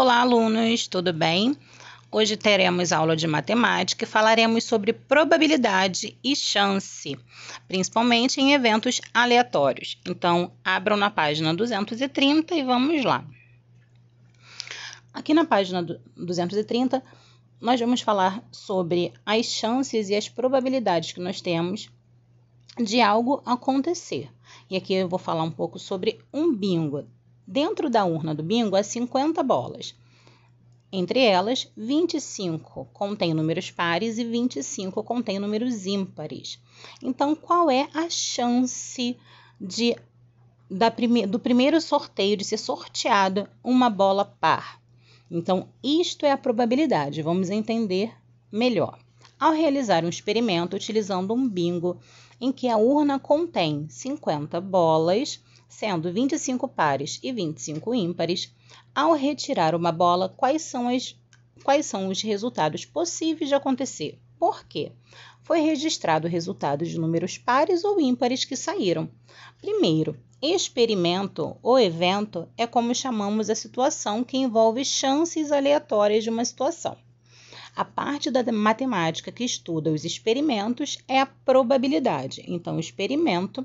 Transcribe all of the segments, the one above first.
Olá, alunos, tudo bem? Hoje teremos aula de matemática e falaremos sobre probabilidade e chance, principalmente em eventos aleatórios. Então, abram na página 230 e vamos lá. Aqui na página 230, nós vamos falar sobre as chances e as probabilidades que nós temos de algo acontecer. E aqui eu vou falar um pouco sobre um bingo, Dentro da urna do bingo há é 50 bolas. Entre elas, 25 contém números pares e 25 contém números ímpares. Então, qual é a chance de prime do primeiro sorteio de ser sorteada uma bola par? Então, isto é a probabilidade. Vamos entender melhor. Ao realizar um experimento utilizando um bingo em que a urna contém 50 bolas sendo 25 pares e 25 ímpares, ao retirar uma bola, quais são, as, quais são os resultados possíveis de acontecer? Por quê? Foi registrado o resultado de números pares ou ímpares que saíram. Primeiro, experimento ou evento é como chamamos a situação que envolve chances aleatórias de uma situação. A parte da matemática que estuda os experimentos é a probabilidade. Então, experimento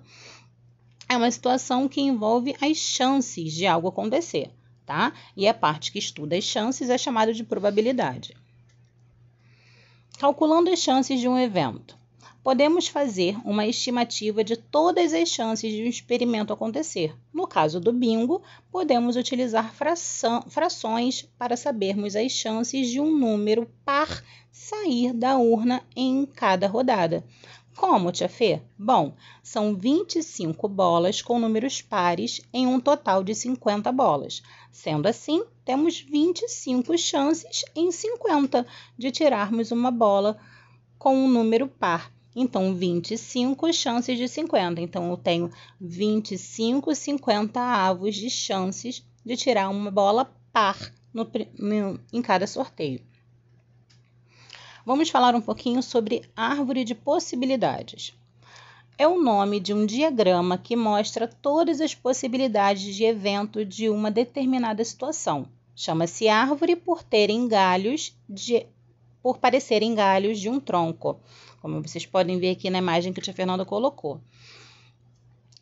é uma situação que envolve as chances de algo acontecer, tá? E a parte que estuda as chances é chamada de probabilidade. Calculando as chances de um evento, podemos fazer uma estimativa de todas as chances de um experimento acontecer. No caso do bingo, podemos utilizar fração, frações para sabermos as chances de um número par sair da urna em cada rodada. Como, Tia Fê? Bom, são 25 bolas com números pares em um total de 50 bolas. Sendo assim, temos 25 chances em 50 de tirarmos uma bola com um número par. Então, 25 chances de 50. Então, eu tenho 25 50 avos de chances de tirar uma bola par no, no, em cada sorteio vamos falar um pouquinho sobre árvore de possibilidades. É o nome de um diagrama que mostra todas as possibilidades de evento de uma determinada situação. Chama-se árvore por terem galhos de por parecerem galhos de um tronco, como vocês podem ver aqui na imagem que a tia Fernanda colocou.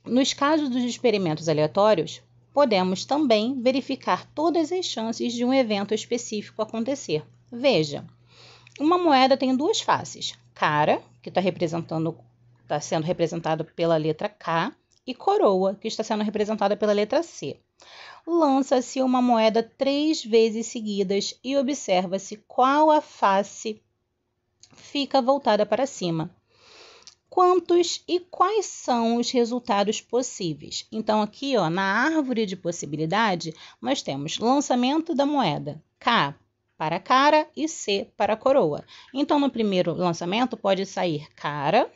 Nos casos dos experimentos aleatórios, podemos também verificar todas as chances de um evento específico acontecer. Veja, uma moeda tem duas faces: cara, que está representando está sendo representado pela letra K, e coroa, que está sendo representada pela letra C. Lança-se uma moeda três vezes seguidas e observa-se qual a face fica voltada para cima. Quantos e quais são os resultados possíveis? Então, aqui ó, na árvore de possibilidade, nós temos lançamento da moeda K para cara e C para coroa. Então, no primeiro lançamento pode sair cara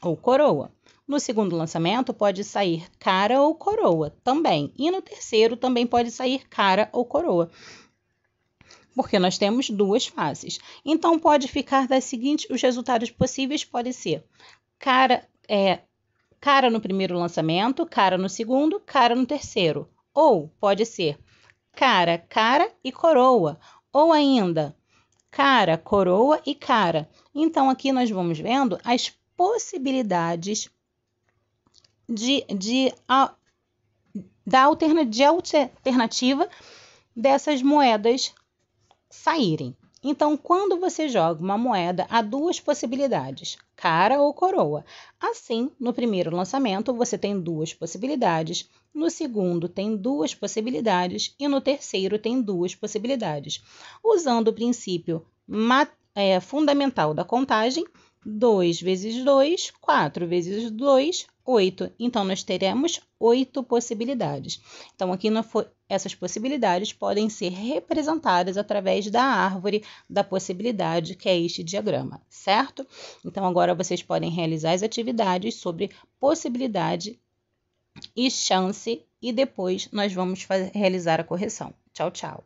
ou coroa. No segundo lançamento pode sair cara ou coroa também. E no terceiro também pode sair cara ou coroa porque nós temos duas faces. Então, pode ficar das seguintes: os resultados possíveis podem ser cara, é, cara no primeiro lançamento, cara no segundo, cara no terceiro. Ou pode ser cara, cara e coroa. Ou ainda, cara, coroa e cara. Então aqui nós vamos vendo as possibilidades de, de a, da alterna, de alternativa dessas moedas saírem. Então, quando você joga uma moeda, há duas possibilidades: cara ou coroa. Assim, no primeiro lançamento você tem duas possibilidades, no segundo tem duas possibilidades e no terceiro tem duas possibilidades. Usando o princípio é, fundamental da contagem, 2 vezes 2, 4 vezes 2, 8. Então, nós teremos 8 possibilidades. Então, aqui essas possibilidades podem ser representadas através da árvore da possibilidade, que é este diagrama, certo? Então, agora vocês podem realizar as atividades sobre possibilidade e chance, e depois nós vamos fazer, realizar a correção. Tchau, tchau!